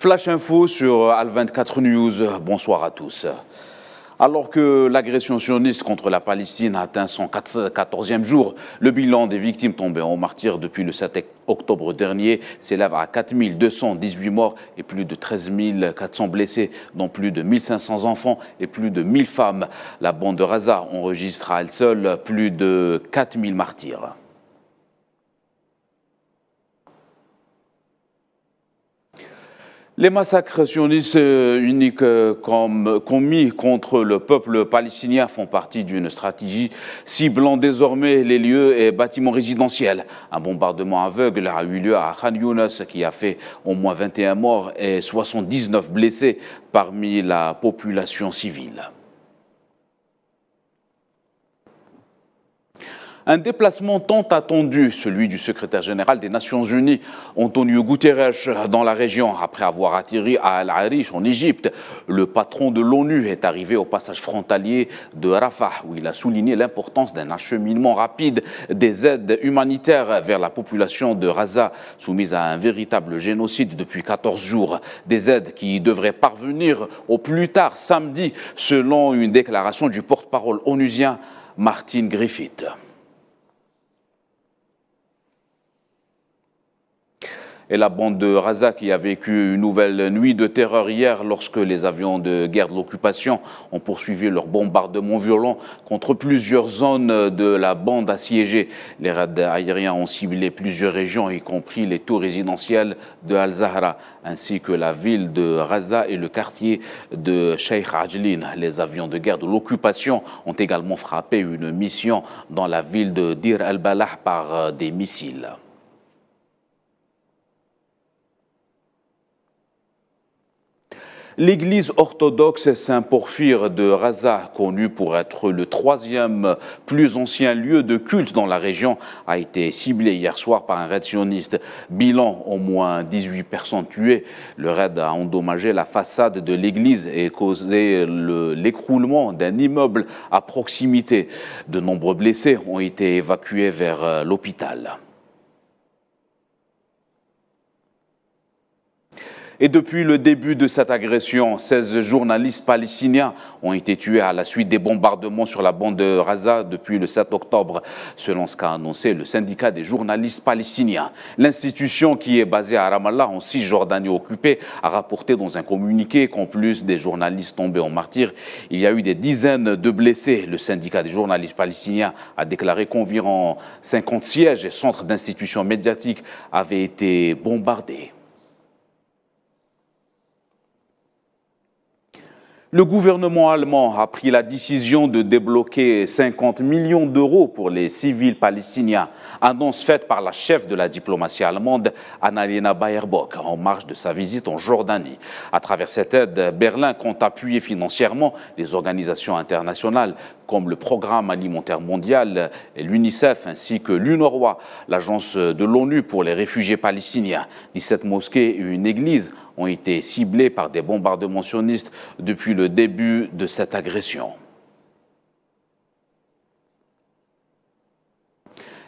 Flash Info sur euh, Al24 News. Bonsoir à tous. Alors que l'agression sioniste contre la Palestine a atteint son 14e jour, le bilan des victimes tombées en martyrs depuis le 7 octobre dernier s'élève à 4218 morts et plus de 13 400 blessés, dont plus de 1500 enfants et plus de 1000 femmes. La bande de Raza enregistre à elle seule plus de 4000 martyrs. Les massacres sionistes euh, uniques euh, commis contre le peuple palestinien font partie d'une stratégie ciblant désormais les lieux et bâtiments résidentiels. Un bombardement aveugle a eu lieu à Khan Younes qui a fait au moins 21 morts et 79 blessés parmi la population civile. Un déplacement tant attendu, celui du secrétaire général des Nations Unies, Antonio Guterres, dans la région, après avoir attiré à Al-Arish, en Égypte. Le patron de l'ONU est arrivé au passage frontalier de Rafah, où il a souligné l'importance d'un acheminement rapide des aides humanitaires vers la population de Raza, soumise à un véritable génocide depuis 14 jours. Des aides qui devraient parvenir au plus tard samedi, selon une déclaration du porte-parole onusien Martin Griffith. et la bande de Raza qui a vécu une nouvelle nuit de terreur hier lorsque les avions de guerre de l'occupation ont poursuivi leur bombardement violent contre plusieurs zones de la bande assiégée. Les raids aériens ont ciblé plusieurs régions, y compris les tours résidentielles de Al-Zahra, ainsi que la ville de Raza et le quartier de Sheikh Ajlin. Les avions de guerre de l'occupation ont également frappé une mission dans la ville de Dir al-Balah par euh, des missiles. L'église orthodoxe Saint-Porphyre de Raza, connue pour être le troisième plus ancien lieu de culte dans la région, a été ciblée hier soir par un raid sioniste. Bilan, au moins 18 personnes tuées. Le raid a endommagé la façade de l'église et causé l'écroulement d'un immeuble à proximité. De nombreux blessés ont été évacués vers euh, l'hôpital. Et depuis le début de cette agression, 16 journalistes palestiniens ont été tués à la suite des bombardements sur la bande de Raza depuis le 7 octobre, selon ce qu'a annoncé le syndicat des journalistes palestiniens. L'institution qui est basée à Ramallah, en Cisjordanie occupée, a rapporté dans un communiqué qu'en plus des journalistes tombés en martyrs, il y a eu des dizaines de blessés. Le syndicat des journalistes palestiniens a déclaré qu'environ 50 sièges et centres d'institutions médiatiques avaient été bombardés. Le gouvernement allemand a pris la décision de débloquer 50 millions d'euros pour les civils palestiniens, annonce faite par la chef de la diplomatie allemande, Annalena Baerbock, en marge de sa visite en Jordanie. À travers cette aide, Berlin compte appuyer financièrement les organisations internationales comme le Programme alimentaire mondial, l'UNICEF ainsi que l'UNORWA, l'agence de l'ONU pour les réfugiés palestiniens. 17 mosquées et une église ont été ciblés par des bombardements sionistes depuis le début de cette agression.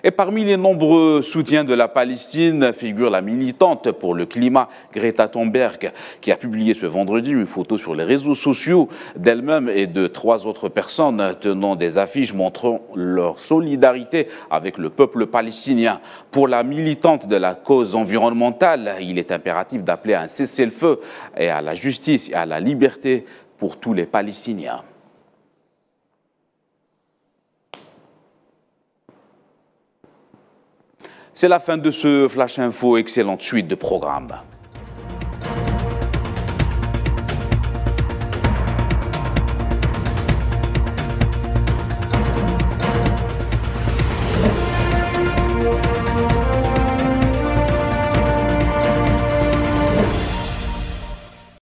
Et parmi les nombreux soutiens de la Palestine figure la militante pour le climat Greta Thunberg, qui a publié ce vendredi une photo sur les réseaux sociaux d'elle-même et de trois autres personnes tenant des affiches montrant leur solidarité avec le peuple palestinien. Pour la militante de la cause environnementale, il est impératif d'appeler à un cessez-le-feu et à la justice et à la liberté pour tous les Palestiniens. C'est la fin de ce Flash Info. Excellente suite de programme.